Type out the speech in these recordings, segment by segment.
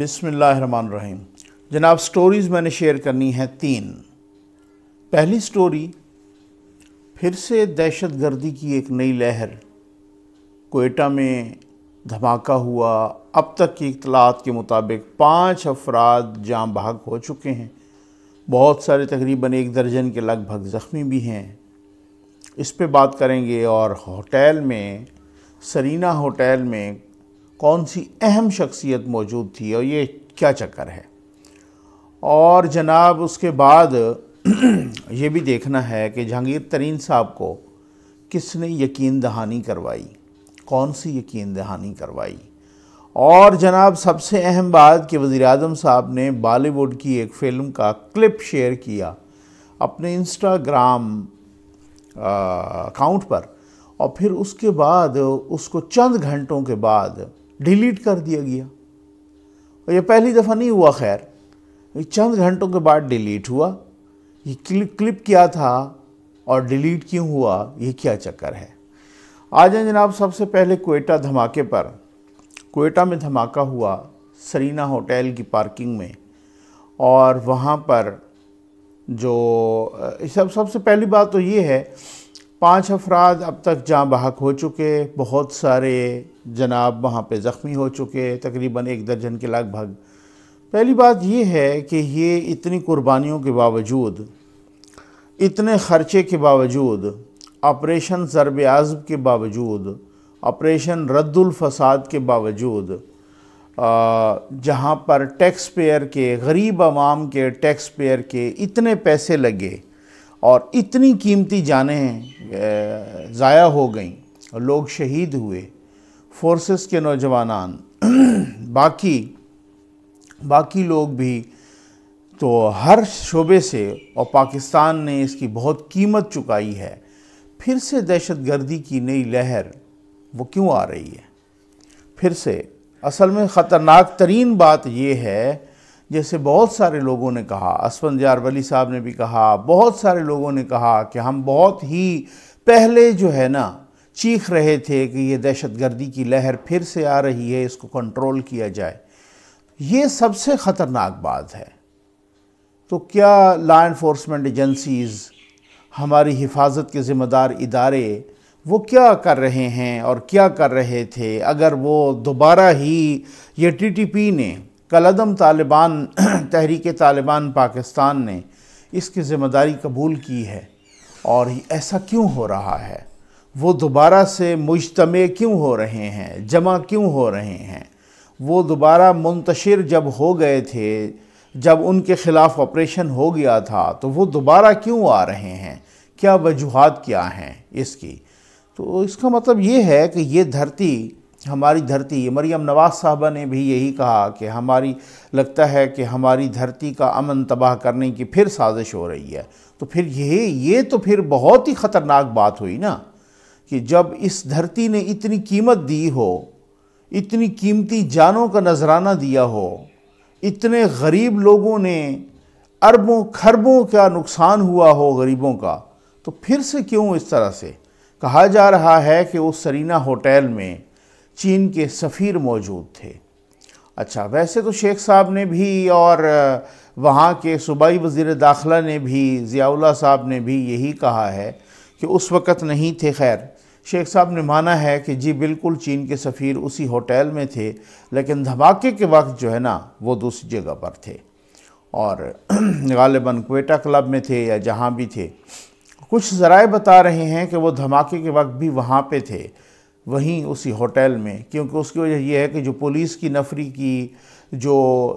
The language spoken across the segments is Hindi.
बिसमीम जनाब स्टोरीज़ मैंने शेयर करनी है तीन पहली स्टोरी फिर से दहशत गर्दी की एक नई लहर कोयटा में धमाका हुआ अब तक की इतलात के मुताबिक पाँच अफराद जाम भाग हो चुके हैं बहुत सारे तकरीबन एक दर्जन के लगभग ज़ख्मी भी हैं इस पे बात करेंगे और होटल में सरीना होटल में कौन सी अहम शख्सियत मौजूद थी और ये क्या चक्कर है और जनाब उसके बाद ये भी देखना है कि जहांगीर तरीन साहब को किसने यकीन दहानी करवाई कौन सी यकीन दहानी करवाई और जनाब सबसे अहम बात कि वज़ी अजम साहब ने बॉलीवुड की एक फ़िल्म का क्लिप शेयर किया अपने इंस्टाग्राम अकाउंट पर और फिर उसके बाद उसको चंद घंटों के बाद डिलीट कर दिया गया और ये पहली दफ़ा नहीं हुआ खैर ये चंद घंटों के बाद डिलीट हुआ ये क्लिप क्लिप किया था और डिलीट क्यों हुआ ये क्या चक्कर है आ जाए जनाब सबसे पहले कोयटा धमाके पर कोयटा में धमाका हुआ सरीना होटल की पार्किंग में और वहाँ पर जो सब सबसे पहली बात तो ये है पांच अफराद अब तक जहाँ बहक हो चुके बहुत सारे जनाब वहाँ पे ज़ख्मी हो चुके तकरीबन एक दर्जन के लगभग पहली बात ये है कि ये इतनी कुर्बानियों के बावजूद इतने ख़र्चे के बावजूद ऑपरेशन ज़रब आज़म के बावजूद ऑपरेशन रद्दुलफसाद के बावजूद जहाँ पर टैक्स पेयर के गरीब आवाम के टैक्स पेयर के इतने पैसे लगे और इतनी कीमती जानें ज़ाया हो गईं और लोग शहीद हुए फोर्सेस के नौजवान बाकी बाकी लोग भी तो हर शोबे से और पाकिस्तान ने इसकी बहुत कीमत चुकाई है फिर से दहशत गर्दी की नई लहर वो क्यों आ रही है फिर से असल में ख़तरनाक तरीन बात यह है जैसे बहुत सारे लोगों ने कहा असवंत यार वली साहब ने भी कहा बहुत सारे लोगों ने कहा कि हम बहुत ही पहले जो है ना चीख रहे थे कि ये दहशत गर्दी की लहर फिर से आ रही है इसको कंट्रोल किया जाए ये सबसे ख़तरनाक बात है तो क्या लॉ इन्फोर्समेंट एजेंसीज़ हमारी हिफाजत के ज़िम्मेदार इदारे वो क्या कर रहे हैं और क्या कर रहे थे अगर वो दोबारा ही ये टीटीपी ने कलदम तालिबान तहरीक तालिबान पाकिस्तान ने इसकी ज़िम्मेदारी कबूल की है और ऐसा क्यों हो रहा है वो दोबारा से मुजतम क्यों हो रहे हैं जमा क्यों हो रहे हैं वो दोबारा मुंतशिर जब हो गए थे जब उनके ख़िलाफ़ ऑपरेशन हो गया था तो वो दोबारा क्यों आ रहे हैं क्या वजूहत क्या हैं इसकी तो इसका मतलब ये है कि ये धरती हमारी धरती मरियम नवाज़ साहबा ने भी यही कहा कि हमारी लगता है कि हमारी धरती का अमन तबाह करने की फिर साजिश हो रही है तो फिर ये ये तो फिर बहुत ही ख़तरनाक बात हुई ना कि जब इस धरती ने इतनी कीमत दी हो इतनी कीमती जानों का नजराना दिया हो इतने गरीब लोगों ने अरबों खरबों का नुकसान हुआ हो गरीबों का तो फिर से क्यों इस तरह से कहा जा रहा है कि उस सरीना होटल में चीन के सफ़ीर मौजूद थे अच्छा वैसे तो शेख साहब ने भी और वहाँ के सूबाई वज़ी दाखिला ने भी ज़ियाउल्ला साहब ने भी यही कहा है कि उस वक़्त नहीं थे खैर शेख साहब ने माना है कि जी बिल्कुल चीन के सफ़ीर उसी होटल में थे लेकिन धमाके के वक्त जो है ना वो दूसरी जगह पर थे और गालिबा कोटा क्लब में थे या जहाँ भी थे कुछ ज़राए बता रहे हैं कि वो धमाके के वक्त भी वहाँ पे थे वहीं उसी होटल में क्योंकि उसकी वजह यह है कि जो पुलिस की नफरी की जो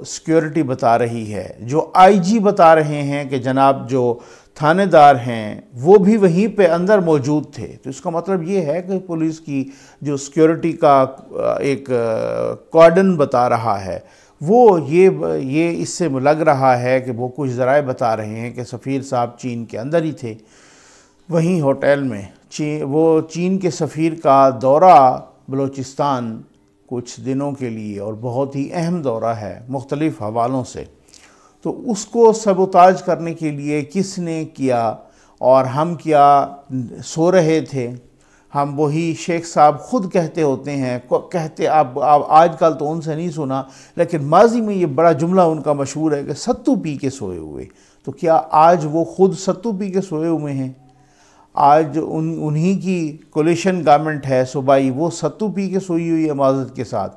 सिक्योरिटी बता रही है जो आईजी बता रहे हैं कि जनाब जो थानेदार हैं वो भी वहीं पे अंदर मौजूद थे तो इसका मतलब ये है कि पुलिस की जो सिक्योरिटी का एक कॉर्डन बता रहा है वो ये ये इससे लग रहा है कि वो कुछ ज़राए बता रहे हैं कि सफ़ीर साहब चीन के अंदर ही थे वहीं होटल में ची, वो चीन के सफ़ीर का दौरा बलूचिस्तान कुछ दिनों के लिए और बहुत ही अहम दौरा है मुख्तलिफ़ हवालों से तो उसको सबोताज करने के लिए किसने किया और हम क्या सो रहे थे हम वही शेख साहब ख़ुद कहते होते हैं कहते आप, आप आजकल तो उनसे नहीं सुना लेकिन माजी में ये बड़ा जुमला उनका मशहूर है कि सत्तू पी के सोए हुए तो क्या आज वो ख़ुद सत्तू पी के सोए हुए हैं आज उन उन्हीं की कोलेशन गारमेंट है सुबाई वो सत्तू पी के सोई हुई है माजद के साथ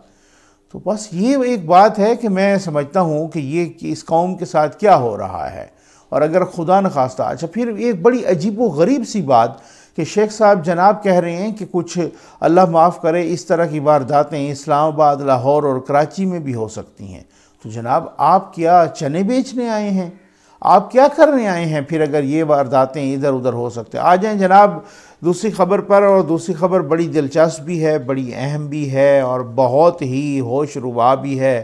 तो बस ये एक बात है कि मैं समझता हूँ कि ये कि इस कौम के साथ क्या हो रहा है और अगर खुदा न खास्ता अच्छा फिर एक बड़ी अजीब व गरीब सी बात कि शेख साहब जनाब कह रहे हैं कि कुछ अल्लाह माफ़ करे इस तरह की वारदातें इस्लामाबाद लाहौर और कराची में भी हो सकती हैं तो जनाब आप क्या चने बेचने आए हैं आप क्या करने आए हैं फिर अगर ये वारदातें इधर उधर हो सकते हैं आ जाएं जनाब दूसरी खबर पर और दूसरी खबर बड़ी दिलचस्प भी है बड़ी अहम भी है और बहुत ही होश रुबा भी है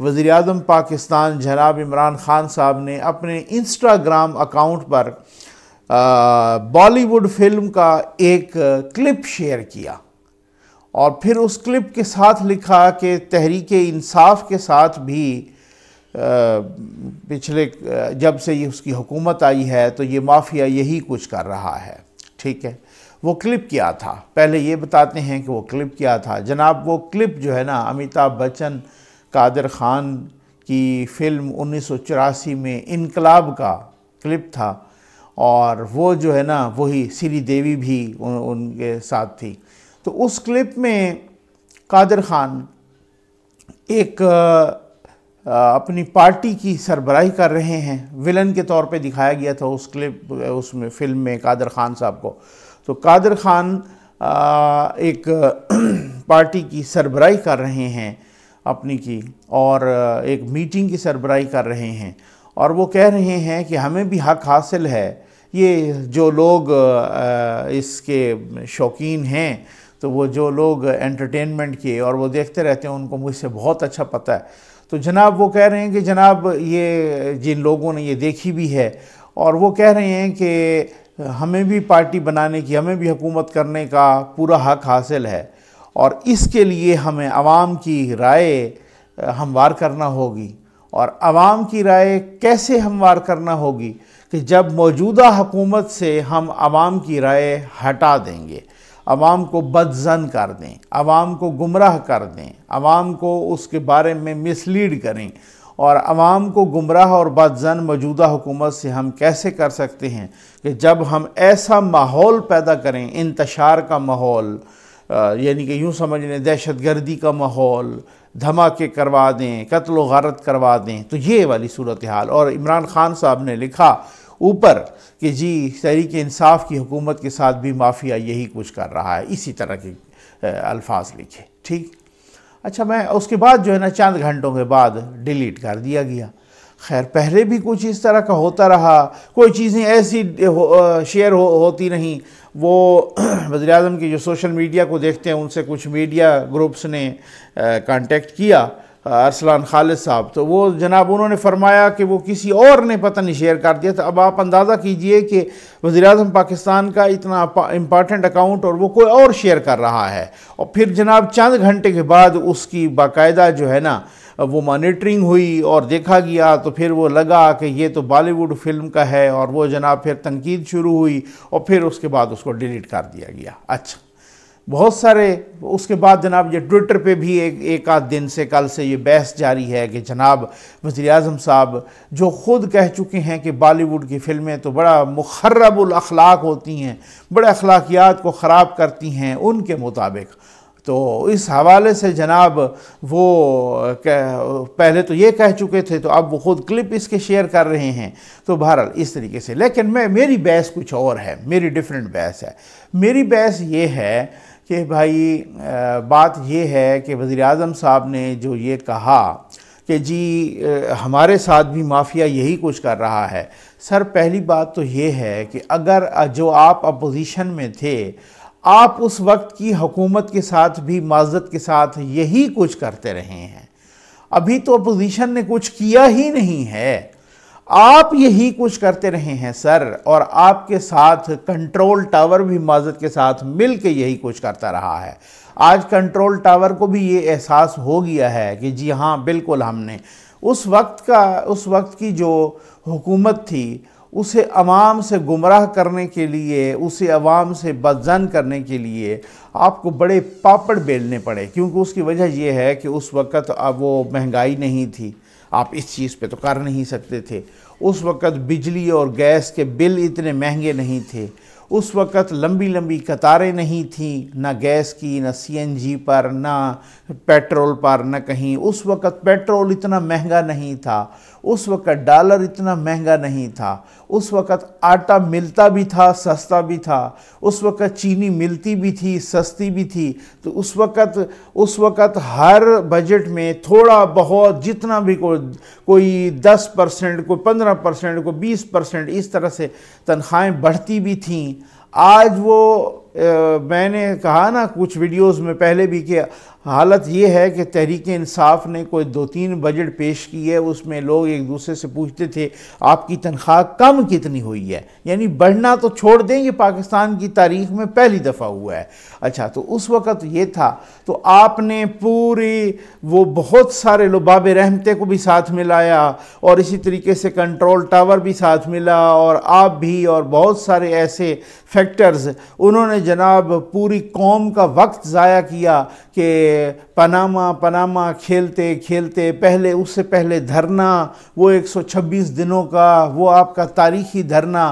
वज़ी अजम पाकिस्तान जनाब इमरान ख़ान साहब ने अपने इंस्टाग्राम अकाउंट पर बॉलीवुड फिल्म का एक क्लिप शेयर किया और फिर उस क्लिप के साथ लिखा कि तहरीक इंसाफ के साथ भी पिछले जब से ये उसकी हुकूमत आई है तो ये माफिया यही कुछ कर रहा है ठीक है वो क्लिप क्या था पहले ये बताते हैं कि वो क्लिप क्या था जनाब वो क्लिप जो है ना अमिताभ बच्चन कादर ख़ान की फ़िल्म उन्नीस में इनकलाब का क्लिप था और वो जो है ना वही श्री देवी भी उन, उनके साथ थी तो उस क्लिप में कादिर ख़ान एक अपनी पार्टी की सरबराही कर रहे हैं विलन के तौर पे दिखाया गया था उस क्लिप उसमें फिल्म में कादर ख़ान साहब को तो कादर ख़ान एक पार्टी की सरबराही कर रहे हैं अपनी की और एक मीटिंग की सरबराही कर रहे हैं और वो कह रहे हैं कि हमें भी हक हासिल है ये जो लोग इसके शौकीन हैं तो वो जो लोग एंटरटेनमेंट के और वो देखते रहते हैं उनको मुझसे बहुत अच्छा पता है तो जनाब वो कह रहे हैं कि जनाब ये जिन लोगों ने ये देखी भी है और वो कह रहे हैं कि हमें भी पार्टी बनाने की हमें भी हुकूमत करने का पूरा हक हासिल है और इसके लिए हमें आवाम की राय हमवार करना होगी और आवाम की राय कैसे हमवार करना होगी कि जब मौजूदा हुकूमत से हम आवाम की राय हटा देंगे आवाम को बदजन कर दें आवाम को गुमराह कर दें आवाम को उसके बारे में मिसलीड करें और आवाम को गुमराह और बदजन मौजूदा हुकूमत से हम कैसे कर सकते हैं कि जब हम ऐसा माहौल पैदा करें इंतशार का माहौल यानी कि यूँ समझ लें दहशत गर्दी का माहौल धमाके करवा दें कत्ल वारत करवा दें तो ये वाली सूरत हाल और इमरान खान साहब ने लिखा ऊपर कि जी तहरीक इंसाफ की हुकूमत के साथ भी माफिया यही कुछ कर रहा है इसी तरह के अल्फाज लिखे ठीक अच्छा मैं उसके बाद जो है ना चंद घंटों के बाद डिलीट कर दिया गया खैर पहले भी कुछ इस तरह का होता रहा कोई चीज़ें ऐसी हो, शेयर हो, होती नहीं वो वजी अजम की जो सोशल मीडिया को देखते हैं उनसे कुछ मीडिया ग्रुप्स ने कांटेक्ट किया अरसलान खालिद साहब तो वो जनाब उन्होंने फरमाया कि वो किसी और ने पता नहीं शेयर कर दिया तो अब आप अंदाज़ा कीजिए कि वज़ी अजम पाकिस्तान का इतना इम्पॉर्टेंट अकाउंट और वो कोई और शेयर कर रहा है और फिर जनाब चंद घंटे के बाद उसकी बाकायदा जो है ना वो मॉनिटरिंग हुई और देखा गया तो फिर वो लगा कि ये तो बॉलीवुड फिल्म का है और वो जनाब फिर तनकीद शुरू हुई और फिर उसके बाद उसको डिलीट कर दिया गया अच्छा बहुत सारे उसके बाद जनाब ये ट्विटर पे भी एक एक आध दिन से कल से ये बहस जारी है कि जनाब वज़ी अजम साहब जो ख़ुद कह चुके हैं कि बॉलीवुड की फ़िल्में तो बड़ा मुखर्रबुलखलाक होती हैं बड़े अखलाकियात को ख़राब करती हैं उनके मुताबिक तो इस हवाले से जनाब वो पहले तो ये कह चुके थे तो अब वो ख़ुद क्लिप इसके शेयर कर रहे हैं तो बहरहाल इस तरीके से लेकिन मैं मेरी बहस कुछ और है मेरी डिफरेंट बहस है मेरी बहस ये है कि भाई बात यह है कि वज़ी अजम साहब ने जो ये कहा कि जी हमारे साथ भी माफिया यही कुछ कर रहा है सर पहली बात तो ये है कि अगर जो आप अपोजिशन में थे आप उस वक्त की हुकूमत के साथ भी माजत के साथ यही कुछ करते रहे हैं अभी तो अपोजिशन ने कुछ किया ही नहीं है आप यही कुछ करते रहे हैं सर और आपके साथ कंट्रोल टावर भी माजत के साथ मिल के यही कुछ करता रहा है आज कंट्रोल टावर को भी ये एहसास हो गया है कि जी हाँ बिल्कुल हमने उस वक्त का उस वक्त की जो हुकूमत थी उसे अवाम से गुमराह करने के लिए उसे अवाम से बदजन करने के लिए आपको बड़े पापड़ बेलने पड़े क्योंकि उसकी वजह यह है कि उस वक्त अब वो महंगाई नहीं थी आप इस चीज़ पे तो कर नहीं सकते थे उस वक़्त बिजली और गैस के बिल इतने महंगे नहीं थे उस वक़्त लंबी लंबी कतारें नहीं थी ना गैस की ना सीएनजी पर ना पेट्रोल पर ना कहीं उस वक़्त पेट्रोल इतना महंगा नहीं था उस वक़्त डॉलर इतना महंगा नहीं था उस वक़्त आटा मिलता भी था सस्ता भी था उस वक़्त चीनी मिलती भी थी सस्ती भी थी तो उस वक़्त उस वक़्त हर बजट में थोड़ा बहुत जितना भी को, कोई दस परसेंट कोई पंद्रह परसेंट कोई बीस परसेंट इस तरह से तनख्वाहें बढ़ती भी थीं आज वो मैंने कहा ना कुछ वीडियोस में पहले भी कि हालत ये है कि तहरीक इंसाफ ने कोई दो तीन बजट पेश की है उसमें लोग एक दूसरे से पूछते थे आपकी तनख्वाह कम कितनी हुई है यानी बढ़ना तो छोड़ दें ये पाकिस्तान की तारीख में पहली दफ़ा हुआ है अच्छा तो उस वक़्त ये था तो आपने पूरी वो बहुत सारे लबाब रहमते को भी साथ में लाया और इसी तरीके से कंट्रोल टावर भी साथ मिला और आप भी और बहुत सारे ऐसे फैक्टर्स उन्होंने जनाब पूरी कौम का वक्त ज़ाया किया कि पनामा पनामा खेलते खेलते पहले उससे पहले धरना वो 126 दिनों का वो आपका तारीखी धरना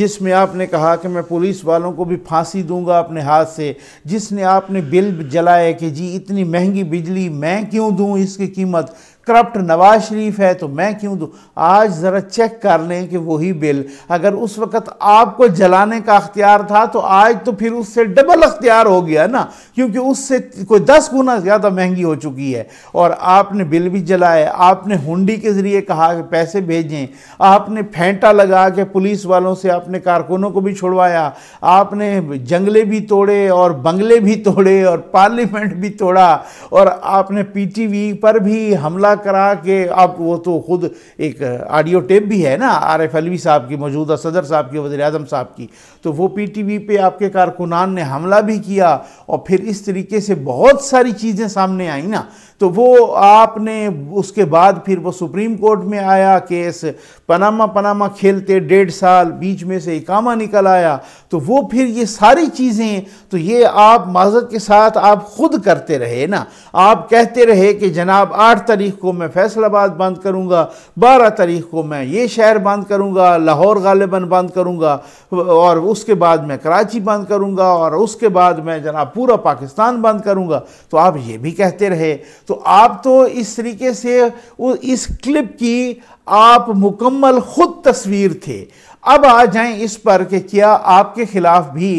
जिसमें आपने कहा कि मैं पुलिस वालों को भी फांसी दूंगा अपने हाथ से जिसने आपने बिल जलाए कि जी इतनी महंगी बिजली मैं क्यों दूं इसकी कीमत करप्ट नवाज शरीफ है तो मैं क्यों दूँ आज ज़रा चेक कर लें कि वही बिल अगर उस वक्त आपको जलाने का अख्तियार था तो आज तो फिर उससे डबल अख्तियार हो गया ना क्योंकि उससे कोई दस गुना ज़्यादा महंगी हो चुकी है और आपने बिल भी जलाए आपने हुंडी के ज़रिए कहा कि पैसे भेजें आपने फेंटा लगा के पुलिस वालों से अपने कारकुनों को भी छुड़वाया आपने जंगले भी तोड़े और बंगले भी तोड़े और पार्लियामेंट भी तोड़ा और आपने पी पर भी हमला करा के अब वो तो खुद एक ऑडियो टेप भी है ना आर एफ अलवी साहब की मौजूदा सदर साहब की वजी अजम साहब की तो वो वी पे आपके कारकुनान ने हमला भी किया और फिर इस तरीके से बहुत सारी चीज़ें सामने आई ना तो वो आपने उसके बाद फिर वो सुप्रीम कोर्ट में आया केस पनामा पनामा खेलते डेढ़ साल बीच में से इकामा निकल आया तो वो फिर ये सारी चीज़ें तो ये आप माजत के साथ आप खुद करते रहे ना आप कहते रहे कि जनाब आठ तारीख को मैं फैसलाबाद बंद करूँगा बारह तारीख को मैं ये शहर बंद करूँगा लाहौर गालिबन बंद करूँगा और उसके बाद मैं कराची बंद करूँगा और उसके बाद मैं जनाब पूरा पाकिस्तान बंद करूँगा तो आप ये भी कहते रहे तो आप तो इस तरीके से इस क्लिप की आप मुकम्मल ख़ुद तस्वीर थे अब आ जाएं इस पर कि क्या आपके ख़िलाफ़ भी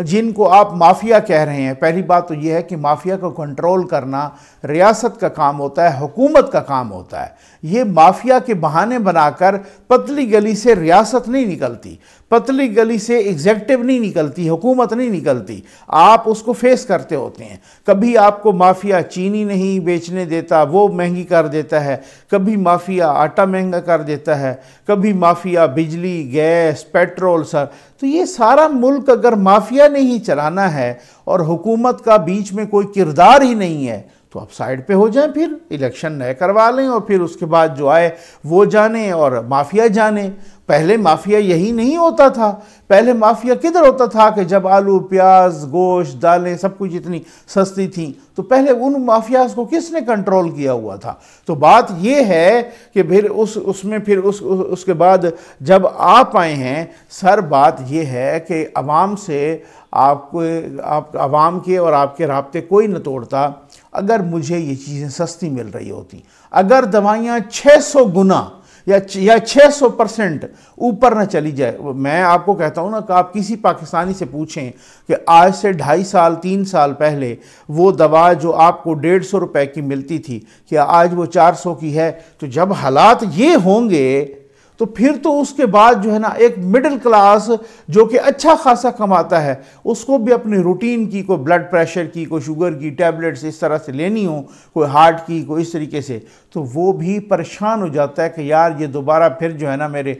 जिनको आप माफिया कह रहे हैं पहली बात तो यह है कि माफिया को कंट्रोल करना रियासत का काम होता है हुकूमत का काम होता है ये माफिया के बहाने बनाकर पतली गली से रियासत नहीं निकलती पतली गली से एग्जेक्टिव नहीं निकलती हुकूमत नहीं निकलती आप उसको फेस करते होते हैं कभी आपको माफिया चीनी नहीं बेचने देता वो महंगी कर देता है कभी माफिया आटा महंगा कर देता है कभी माफिया बिजली गैस पेट्रोल सर तो ये सारा मुल्क अगर माफिया ने ही चलाना है और हुकूमत का बीच में कोई किरदार ही नहीं है तो आप साइड पे हो जाएं फिर इलेक्शन नए करवा लें और फिर उसके बाद जो आए वो जाने और माफिया जाने पहले माफिया यही नहीं होता था पहले माफिया किधर होता था कि जब आलू प्याज गोश्त दालें सब कुछ इतनी सस्ती थी तो पहले उन माफियाज को किसने कंट्रोल किया हुआ था तो बात यह है कि फिर उस उसमें फिर उस, उस उसके बाद जब आप आए हैं सर बात यह है कि आवाम से आपको आप आवाम के और आपके रबते कोई न तोड़ता अगर मुझे ये चीज़ें सस्ती मिल रही होती अगर दवाइयाँ 600 गुना या छः सौ परसेंट ऊपर ना चली जाए मैं आपको कहता हूँ ना कि आप किसी पाकिस्तानी से पूछें कि आज से ढाई साल तीन साल पहले वो दवा जो आपको डेढ़ सौ रुपये की मिलती थी कि आज वो चार सौ की है तो जब हालात ये होंगे तो फिर तो उसके बाद जो है ना एक मिडिल क्लास जो कि अच्छा खासा कमाता है उसको भी अपनी रूटीन की कोई ब्लड प्रेशर की कोई शुगर की टैबलेट्स इस तरह से लेनी हो कोई हार्ट की कोई इस तरीके से तो वो भी परेशान हो जाता है कि यार ये दोबारा फिर जो है ना मेरे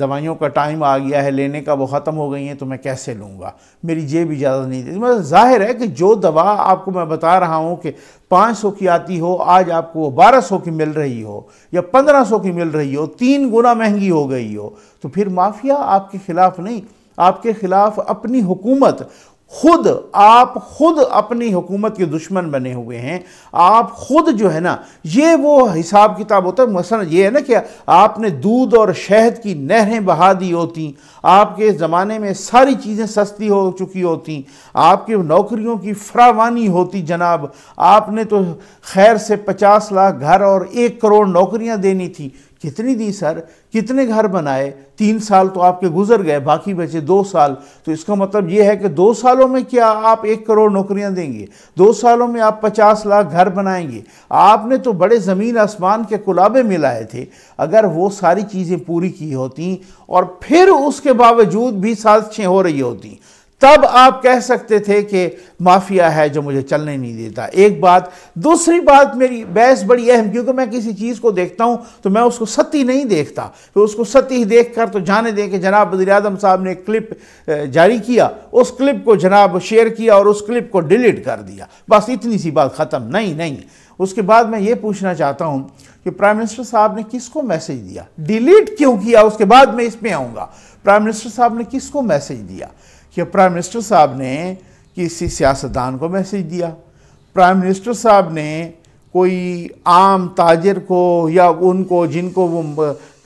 दवाइयों का टाइम आ गया है लेने का वो ख़त्म हो गई हैं तो मैं कैसे लूँगा मेरी जेब इजाज़त नहीं देती मतलब जाहिर है कि जो दवा आपको मैं बता रहा हूँ कि पाँच सौ की आती हो आज आपको वो बारह सौ की मिल रही हो या पंद्रह सौ की मिल रही हो तीन गुना महंगी हो गई हो तो फिर माफिया आपके खिलाफ नहीं आपके खिलाफ अपनी हुकूमत खुद आप खुद अपनी हुकूमत के दुश्मन बने हुए हैं आप खुद जो है ना ये वो हिसाब किताब होता है मसला ये है ना कि आपने दूध और शहद की नहरें बहा दी होती आपके ज़माने में सारी चीज़ें सस्ती हो चुकी होती आपके नौकरियों की फ्रावानी होती जनाब आपने तो खैर से पचास लाख घर और एक करोड़ नौकरियां देनी थी कितनी दी सर कितने घर बनाए तीन साल तो आपके गुजर गए बाकी बचे दो साल तो इसका मतलब ये है कि दो सालों में क्या आप एक करोड़ नौकरियां देंगे दो सालों में आप पचास लाख घर बनाएंगे आपने तो बड़े ज़मीन आसमान के कुलाबे मिलाए थे अगर वो सारी चीज़ें पूरी की होती और फिर उसके बावजूद भी साजिशें हो रही होती तब आप कह सकते थे कि माफिया है जो मुझे चलने नहीं देता एक बात दूसरी बात मेरी बहस बड़ी अहम क्योंकि मैं किसी चीज़ को देखता हूँ तो मैं उसको सती नहीं देखता तो उसको सती देख कर तो जाने दें कि जनाब वजी अजम साहब ने क्लिप जारी किया उस क्लिप को जनाब शेयर किया और उस क्लिप को डिलीट कर दिया बस इतनी सी बात ख़त्म नहीं नहीं उसके बाद मैं ये पूछना चाहता हूँ कि प्राइम मिनिस्टर साहब ने किसको मैसेज दिया डिलीट क्यों किया उसके बाद मैं इसमें आऊँगा प्राइम मिनिस्टर साहब ने किसको मैसेज दिया कि प्राइम मिनिस्टर साहब ने किसी सियासतदान को मैसेज दिया प्राइम मिनिस्टर साहब ने कोई आम ताजर को या उनको जिनको वो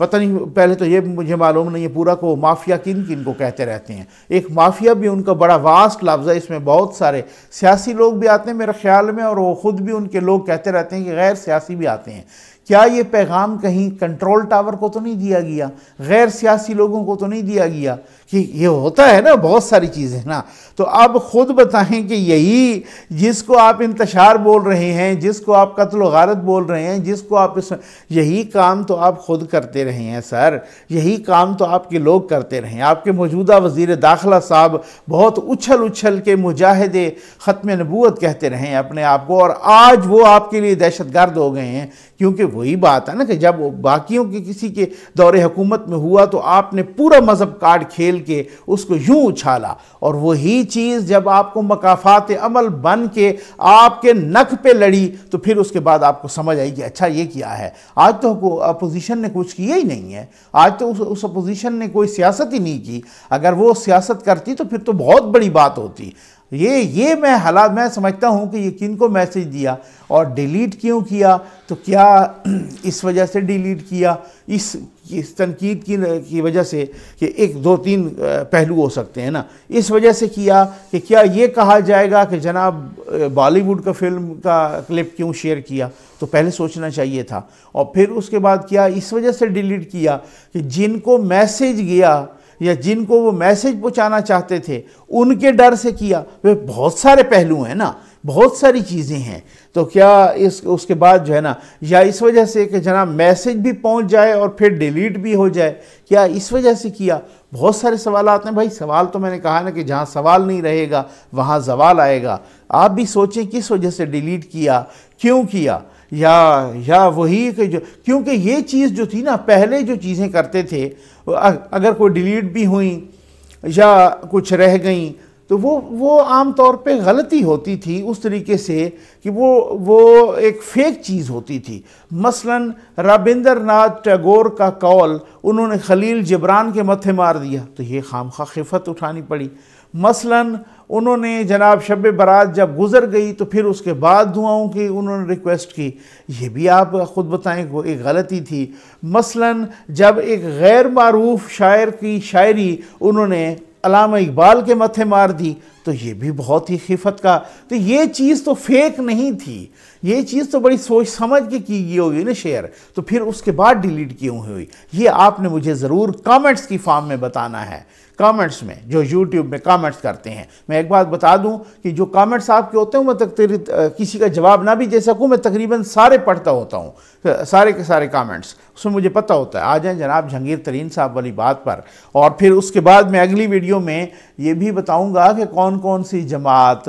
पता नहीं पहले तो ये मुझे मालूम नहीं है पूरा को माफिया किन किन को कहते रहते हैं एक माफिया भी उनका बड़ा वास्ट लफ्ज़ है इसमें बहुत सारे सियासी लोग भी आते हैं मेरे ख्याल में और वो ख़ुद भी उनके लोग कहते रहते हैं कि गैर सियासी भी आते हैं क्या ये पैगाम कहीं कंट्रोल टावर को तो नहीं दिया गया गैर सियासी लोगों को तो नहीं दिया गया कि ये होता है ना बहुत सारी चीज़ें ना तो अब ख़ुद बताएं कि यही जिसको आप इंतशार बोल रहे हैं जिसको आप कत्ल गारत बोल रहे हैं जिसको आप इस यही काम तो आप ख़ुद करते रहे हैं सर यही काम तो आपके लोग करते रहे हैं आपके मौजूदा वज़ी दाखिला साहब बहुत उछल उछल के मुजाहिद ख़त्म नबूत कहते रहे हैं अपने आप को और आज वो आपके लिए दहशत गर्द हो गए हैं क्योंकि वही बात है ना कि जब बाकियों के किसी के दौरे हुकूमत में हुआ तो आपने पूरा मज़हब कार्ड खेल के उसको यूँ उछाला और वही चीज़ जब आपको मकाफात अमल बन के आपके नख पे लड़ी तो फिर उसके बाद आपको समझ आई कि अच्छा ये किया है आज तो अपोजिशन ने कुछ किया ही नहीं है आज तो उस अपोजिशन ने कोई सियासत ही नहीं की अगर वो सियासत करती तो फिर तो बहुत बड़ी बात होती ये ये मैं हालात मैं समझता हूँ कि ये किन को मैसेज दिया और डिलीट क्यों किया तो क्या इस वजह से डिलीट किया इस इस तनकीद की की वजह से कि एक दो तीन पहलू हो सकते हैं ना इस वजह से किया कि क्या ये कहा जाएगा कि जनाब बॉलीवुड का फिल्म का क्लिप क्यों शेयर किया तो पहले सोचना चाहिए था और फिर उसके बाद क्या इस वजह से डिलीट किया कि जिनको मैसेज गया या जिनको वो मैसेज पहुँचाना चाहते थे उनके डर से किया वे बहुत सारे पहलू हैं ना बहुत सारी चीज़ें हैं तो क्या इस उसके बाद जो है ना या इस वजह से कि जना मैसेज भी पहुंच जाए और फिर डिलीट भी हो जाए क्या इस वजह से किया बहुत सारे सवाल आते हैं भाई सवाल तो मैंने कहा ना कि जहाँ सवाल नहीं रहेगा वहाँ जवाल आएगा आप भी सोचें किस वजह से डिलीट किया क्यों किया या या वही कि जो क्योंकि ये चीज़ जो थी ना पहले जो चीज़ें करते थे अगर कोई डिलीट भी हुई या कुछ रह गई तो वो वो आम तौर पे गलती होती थी उस तरीके से कि वो वो एक फेक चीज़ होती थी मसलन रविंद्र नाथ टैगोर का कौल उन्होंने खलील जबरान के मथे मार दिया तो ये खाम खा खिफत उठानी पड़ी मसलन उन्होंने जनाब शब बारात जब गुज़र गई तो फिर उसके बाद दुआओं की उन्होंने रिक्वेस्ट की ये भी आप ख़ुद बताएं को एक गलती थी मसलन जब एक गैर मरूफ शायर की शायरी उन्होंने अलामा इकबाल के मथे मार दी तो ये भी बहुत ही खिफत का तो ये चीज़ तो फेक नहीं थी ये चीज़ तो बड़ी सोच समझ के की गई होगी ना शेयर तो फिर उसके बाद डिलीट क्यों हुई ये आपने मुझे ज़रूर कमेंट्स की फॉर्म में बताना है कमेंट्स में जो यूट्यूब में कमेंट्स करते हैं मैं एक बात बता दूं कि जो कमेंट्स आपके होते हैं मैं तक किसी का जवाब ना भी दे सकूं मैं तकरीबन सारे पढ़ता होता हूं सारे के सारे कमेंट्स उसमें मुझे पता होता है आ जाए जनाब जहांगीर तरीन साहब वाली बात पर और फिर उसके बाद मैं अगली वीडियो में ये भी बताऊँगा कि कौन कौन कौन सी जमात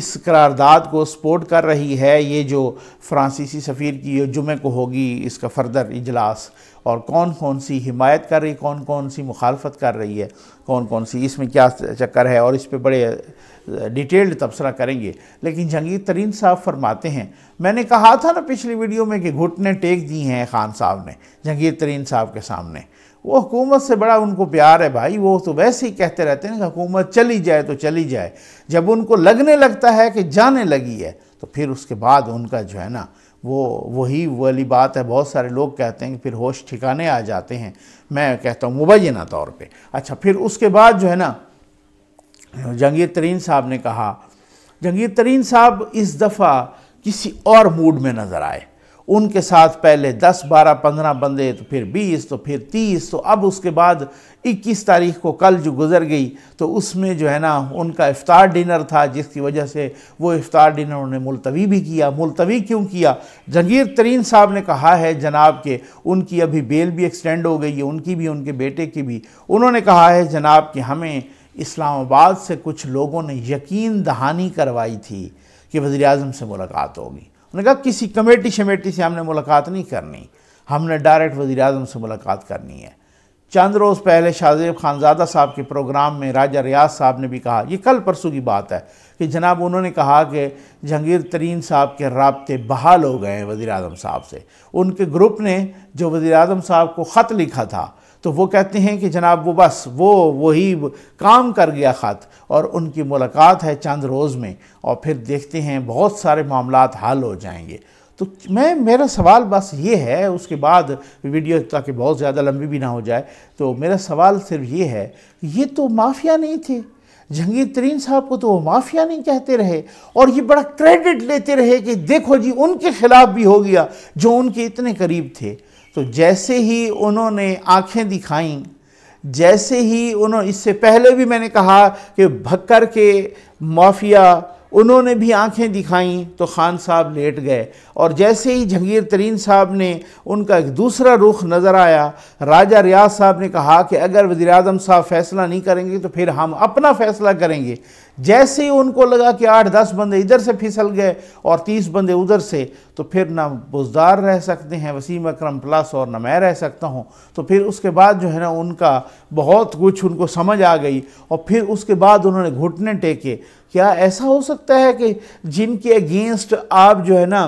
इस करारदाद को सपोर्ट कर रही है ये जो फ्रांसीसी सफ़ीर की जुमे को होगी इसका फर्दर इजलास और कौन कौन सी हिमायत कर रही कौन कौन सी मुखालफत कर रही है कौन कौन सी इसमें क्या चक्कर है और इस पर बड़े डिटेल्ड तबसरा करेंगे लेकिन जंगी तरीन साहब फरमाते हैं मैंने कहा था ना पिछली वीडियो में कि घुटने टेक दी हैं ख़ान साहब ने जंगीर तरीन साहब के सामने वो हुकूमत से बड़ा उनको प्यार है भाई वो तो वैसे ही कहते रहते हैं कि हुकूमत चली जाए तो चली जाए जब उनको लगने लगता है कि जाने लगी है तो फिर उसके बाद उनका जो है ना वो वही वाली बात है बहुत सारे लोग कहते हैं कि फिर होश ठिकाने आ जाते हैं मैं कहता हूँ मुबैना तौर पर अच्छा फिर उसके बाद जो है ना जंगीर तरीन साहब ने कहा जंगीर तरीन साहब इस दफ़ा किसी और मूड में नज़र आए उनके साथ पहले 10, 12, 15 बंदे तो फिर 20 तो फिर 30 तो अब उसके बाद 21 तारीख को कल जो गुज़र गई तो उसमें जो है ना उनका इफ़ार डिनर था जिसकी वजह से वो इफ़ार डिनर उन्होंने मुलतवी भी किया मुलतवी क्यों किया जंगीर तरीन साहब ने कहा है जनाब के उनकी अभी बेल भी एक्सटेंड हो गई है उनकी भी उनके बेटे की भी उन्होंने कहा है जनाब कि हमें इस्लामाबाद से कुछ लोगों ने यकीन दहानी करवाई थी कि वज़ी अजम से मुलाकात होगी उन्होंने कहा किसी कमेटी शमेटी से हमने मुलाकात नहीं करनी हमने डायरेक्ट वज़ी अजम से मुलाकात करनी है चंद रोज़ पहले शाहजेब खानजादा साहब के प्रोग्राम में राजा रियाज साहब ने भी कहा यह कल परसों की बात है कि जनाब उन्होंने कहा कि जहांगीर तरीन साहब के रबते बहाल हो गए हैं वज़ी अजम साहब से उनके ग्रुप ने जो वज़ी अजम साहब को ख़त लिखा था तो वो कहते हैं कि जनाब वो बस वो वही काम कर गया ख़त और उनकी मुलाकात है चंद रोज़ में और फिर देखते हैं बहुत सारे मामला हल हो जाएंगे तो मैं मेरा सवाल बस ये है उसके बाद वीडियो ताकि बहुत ज़्यादा लंबी भी ना हो जाए तो मेरा सवाल सिर्फ ये है ये तो माफिया नहीं थे जहांगीर तरीन साहब को तो वो माफिया नहीं कहते रहे और ये बड़ा क्रेडिट लेते रहे कि देखो जी उनके खिलाफ भी हो गया जो उनके इतने करीब थे तो जैसे ही उन्होंने आंखें दिखाई जैसे ही उन्होंने इससे पहले भी मैंने कहा कि भक्कर के माफिया उन्होंने भी आंखें दिखाई तो खान साहब लेट गए और जैसे ही जहंगीर तरीन साहब ने उनका एक दूसरा रुख नज़र आया राजा रियाज साहब ने कहा कि अगर वज़ी अजम साहब फैसला नहीं करेंगे तो फिर हम अपना फ़ैसला करेंगे जैसे ही उनको लगा कि आठ दस बंदे इधर से फिसल गए और तीस बंदे उधर से तो फिर ना बुजदार रह सकते हैं वसीम अक्रम प्लस और ना मैं रह सकता हूँ तो फिर उसके बाद जो है ना उनका बहुत कुछ उनको समझ आ गई और फिर उसके बाद उन्होंने घुटने टेके क्या ऐसा हो सकता है कि जिनके अगेंस्ट आप जो है ना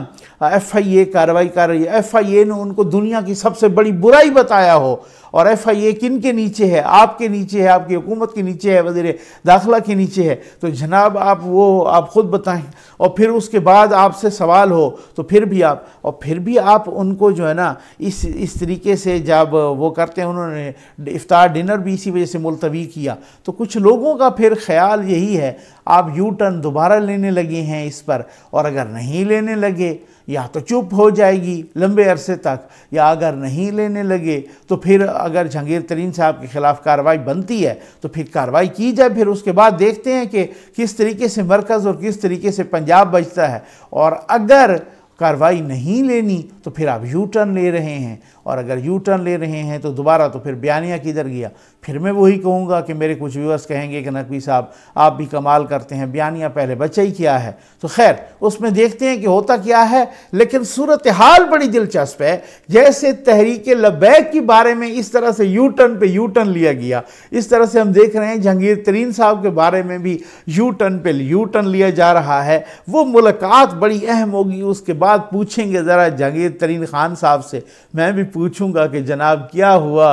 एफ आई ए कार्रवाई कर रही है एफ आई ए ने उनको दुनिया की सबसे बड़ी बुराई बताया हो और एफ आई ए किन के नीचे है आपके नीचे है आपकी हुकूमत के नीचे है वजीर दाखिला के नीचे है तो जनाब आप वो आप ख़ुद बताएं और फिर उसके बाद आपसे सवाल हो तो फिर भी आप और फिर भी आप उनको जो है ना इस इस तरीके से जब वो करते हैं उन्होंने इफ्तार डिनर भी इसी वजह से मुलतवी किया तो कुछ लोगों का फिर ख्याल यही है आप यू टर्न दोबारा लेने लगे हैं इस पर और अगर नहीं लेने लगे या तो चुप हो जाएगी लंबे अरसे तक या अगर नहीं लेने लगे तो फिर अगर जहांगीर तरीन साहब के ख़िलाफ़ कार्रवाई बनती है तो फिर कार्रवाई की जाए फिर उसके बाद देखते हैं कि किस तरीके से मरकज़ और किस तरीके से पंजाब बचता है और अगर कार्रवाई नहीं लेनी तो फिर आप यू टर्न ले रहे हैं और अगर यू टर्न ले रहे हैं तो दोबारा तो फिर बयानिया किधर गया फिर मैं वही कहूँगा कि मेरे कुछ व्यूअर्स कहेंगे कि नकवी साहब आप भी कमाल करते हैं बयानियाँ पहले बचा ही क्या है तो खैर उसमें देखते हैं कि होता क्या है लेकिन सूरत हाल बड़ी दिलचस्प है जैसे तहरीक लबैक के बारे में इस तरह से यू टर्न पर यू टर्न लिया गया इस तरह से हम देख रहे हैं जहंगीर तरीन साहब के बारे में भी यू टर्न पर यू टर्न लिया जा रहा है वो मुलाकात बड़ी अहम होगी उसके बाद पूछेंगे ज़रा जहंगीर तरीन खान साहब से मैं भी पूछूंगा कि जनाब क्या हुआ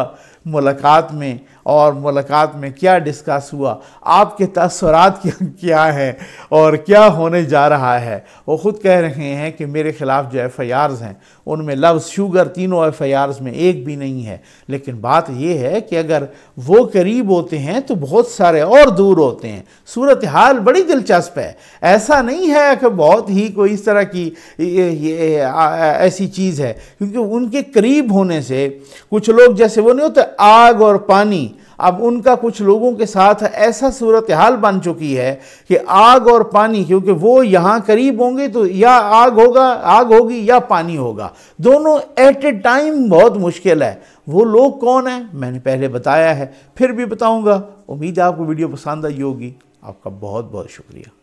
मुलाकात में और मुलाकात में क्या डिस्कस हुआ आपके तसरात क्या हैं और क्या होने जा रहा है वो ख़ुद कह रहे हैं कि मेरे ख़िलाफ़ जो एफ़ आई आर्स हैं उनमें लफ्ज़ शुगर तीनों एफ़ आई आर्स में एक भी नहीं है लेकिन बात यह है कि अगर वो करीब होते हैं तो बहुत सारे और दूर होते हैं सूरत हाल बड़ी दिलचस्प है ऐसा नहीं है कि बहुत ही कोई इस तरह की ये, ये, आ, ऐसी चीज़ है क्योंकि उनके करीब होने से कुछ लोग जैसे वो नहीं होते आग और पानी अब उनका कुछ लोगों के साथ ऐसा सूरत हाल बन चुकी है कि आग और पानी क्योंकि वो यहाँ करीब होंगे तो या आग होगा आग होगी या पानी होगा दोनों एट ए टाइम बहुत मुश्किल है वो लोग कौन हैं मैंने पहले बताया है फिर भी बताऊँगा उम्मीद है आपको वीडियो पसंद आई होगी आपका बहुत बहुत शुक्रिया